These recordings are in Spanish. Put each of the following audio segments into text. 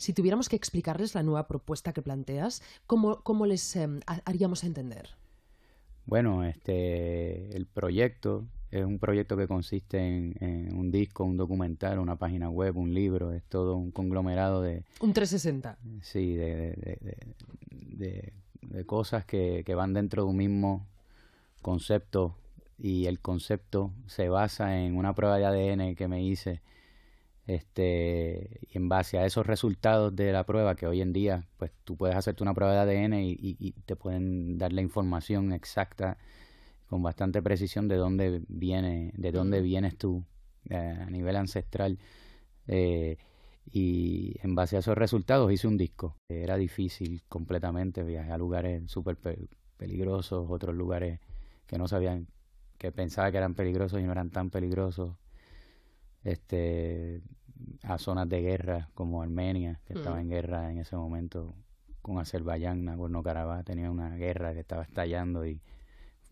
Si tuviéramos que explicarles la nueva propuesta que planteas, ¿cómo, les em, haríamos entender? Bueno, este, el proyecto es un proyecto que consiste en, un disco, un documental, una página web, un libro, es todo un conglomerado de... Un 360. Sí, de, cosas que, que, van dentro de un mismo concepto y el concepto se basa en una prueba de ADN que me hice este, y en base a esos resultados de la prueba, que hoy en día, pues tú puedes hacerte una prueba de ADN y, te pueden dar la información exacta con bastante precisión de dónde viene, de dónde vienes tú eh, a nivel ancestral. Eh, y en base a esos resultados hice un disco. Era difícil completamente, viajar a lugares súper peligrosos, otros lugares que no sabían, que pensaba que eran peligrosos y no eran tan peligrosos. Este, a zonas de guerra como Armenia, que estaba mm. en guerra en ese momento con Azerbaiyán, Nagorno-Karabaj, tenía una guerra que estaba estallando y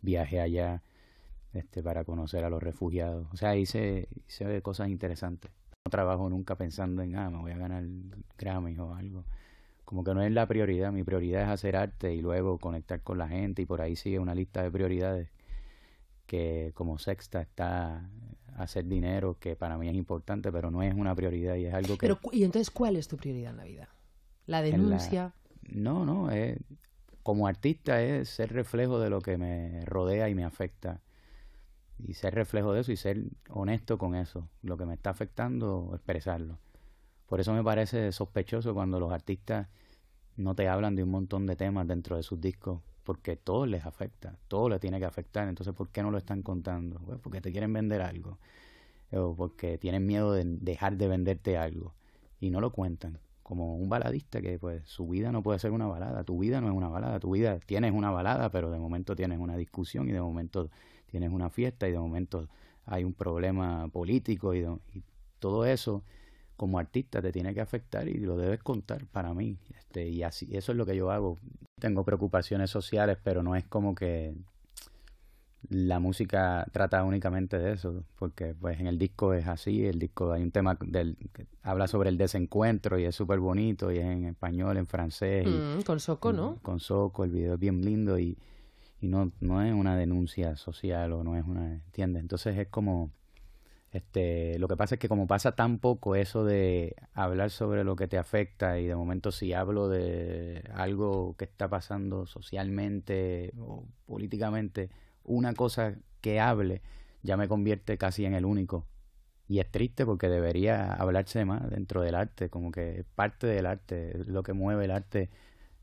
viajé allá este, para conocer a los refugiados. O sea, hice, hice cosas interesantes. No trabajo nunca pensando en, ah, me voy a ganar Grammy o algo. Como que no es la prioridad, mi prioridad es hacer arte y luego conectar con la gente y por ahí sigue una lista de prioridades que como sexta está hacer dinero, que para mí es importante, pero no es una prioridad y es algo que... Pero, ¿Y entonces cuál es tu prioridad en la vida? ¿La denuncia? No, no, es... como artista es ser reflejo de lo que me rodea y me afecta. Y ser reflejo de eso y ser honesto con eso, lo que me está afectando, expresarlo. Por eso me parece sospechoso cuando los artistas no te hablan de un montón de temas dentro de sus discos porque todo les afecta, todo le tiene que afectar, entonces ¿por qué no lo están contando? Pues porque te quieren vender algo, o porque tienen miedo de dejar de venderte algo, y no lo cuentan, como un baladista que pues su vida no puede ser una balada, tu vida no es una balada, tu vida tienes una balada, pero de momento tienes una discusión y de momento tienes una fiesta y de momento hay un problema político y, y todo eso como artista te tiene que afectar y lo debes contar para mí. Este, y así, eso es lo que yo hago. Tengo preocupaciones sociales, pero no es como que la música trata únicamente de eso, porque pues en el disco es así, el disco hay un tema del, que habla sobre el desencuentro y es súper bonito y es en español, en francés. Mm, con Soco, ¿no? Con Soco, el video es bien lindo y, y no, no es una denuncia social o no es una, ¿entiendes? Entonces es como este, lo que pasa es que como pasa tan poco eso de hablar sobre lo que te afecta y de momento si hablo de algo que está pasando socialmente o políticamente, una cosa que hable ya me convierte casi en el único. Y es triste porque debería hablarse más dentro del arte, como que es parte del arte, lo que mueve el arte,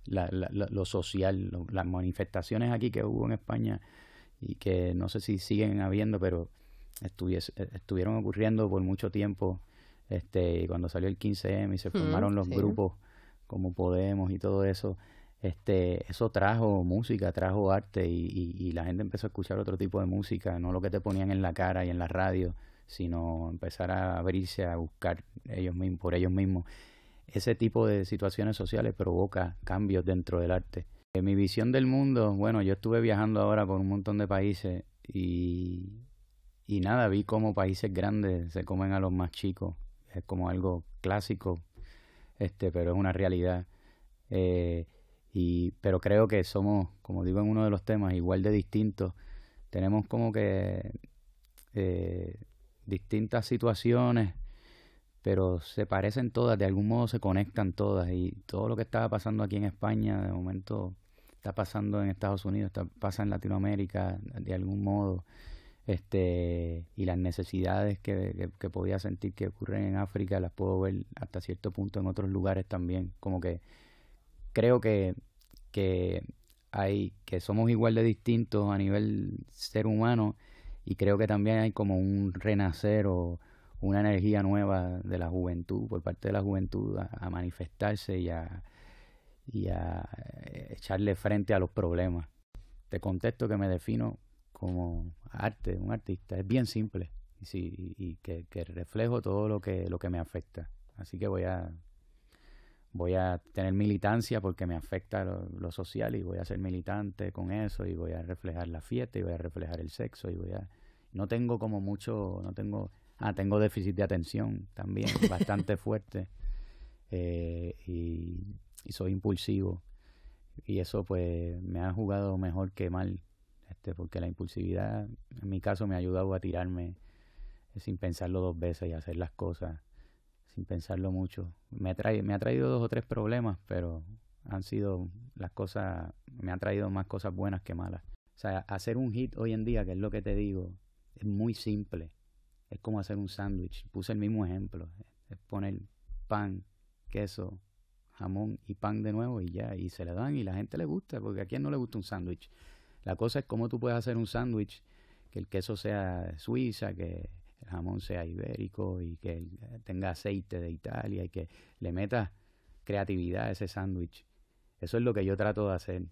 lo social, las manifestaciones aquí que hubo en España y que no sé si siguen habiendo, pero eh, estuvieron ocurriendo por mucho tiempo. Este, cuando salió el 15M y se formaron los grupos como Podemos y todo eso, este, eso trajo música, trajo arte y, la gente empezó a escuchar otro tipo de música, no lo que te ponían en la cara y en la radio, sino empezar a abrirse a buscar ellos mismos, por ellos mismos. Ese tipo de situaciones sociales provoca cambios dentro del arte. Eh, mi visión del mundo, bueno, yo estuve viajando ahora por un montón de países y y nada, vi cómo países grandes se comen a los más chicos. Es como algo clásico, este, pero es una realidad. Eh, y, pero creo que somos, como digo en uno de los temas, igual de distintos. Tenemos como que eh, distintas situaciones, pero se parecen todas, de algún modo se conectan todas. Y todo lo que estaba pasando aquí en España, de momento está pasando en Estados Unidos, está, pasa en Latinoamérica, de algún modo este, y las necesidades que, podía sentir que ocurren en África las puedo ver hasta cierto punto en otros lugares también. Como que creo que, hay, que somos igual de distintos a nivel ser humano y creo que también hay como un renacer o una energía nueva de la juventud, por parte de la juventud, a, manifestarse y a, y a eh, echarle frente a los problemas. Te contesto que me defino como arte, un artista. Es bien simple y, sí, que, reflejo todo lo que, lo que me afecta. Así que voy a, voy a tener militancia porque me afecta lo, social y voy a ser militante con eso y voy a reflejar la fiesta y voy a reflejar el sexo y voy a... No tengo como mucho, no tengo... Ah, tengo déficit de atención también, bastante fuerte. Eh, y, y soy impulsivo. Y eso pues me ha jugado mejor que mal este, porque la impulsividad en mi caso me ha ayudado a tirarme eh, sin pensarlo dos veces y hacer las cosas sin pensarlo mucho. Me ha, me ha traído dos o tres problemas, pero han sido las cosas, me ha traído más cosas buenas que malas. O sea, hacer un hit hoy en día, que es lo que te digo, es muy simple. Es como hacer un sándwich. Puse el mismo ejemplo. Es poner pan, queso, jamón y pan de nuevo y ya. Y se le dan y la gente le gusta, porque a quien no le gusta un sándwich. La cosa es cómo tú puedes hacer un sándwich que el queso sea suiza, que el jamón sea ibérico y que tenga aceite de Italia y que le metas creatividad a ese sándwich. Eso es lo que yo trato de hacer.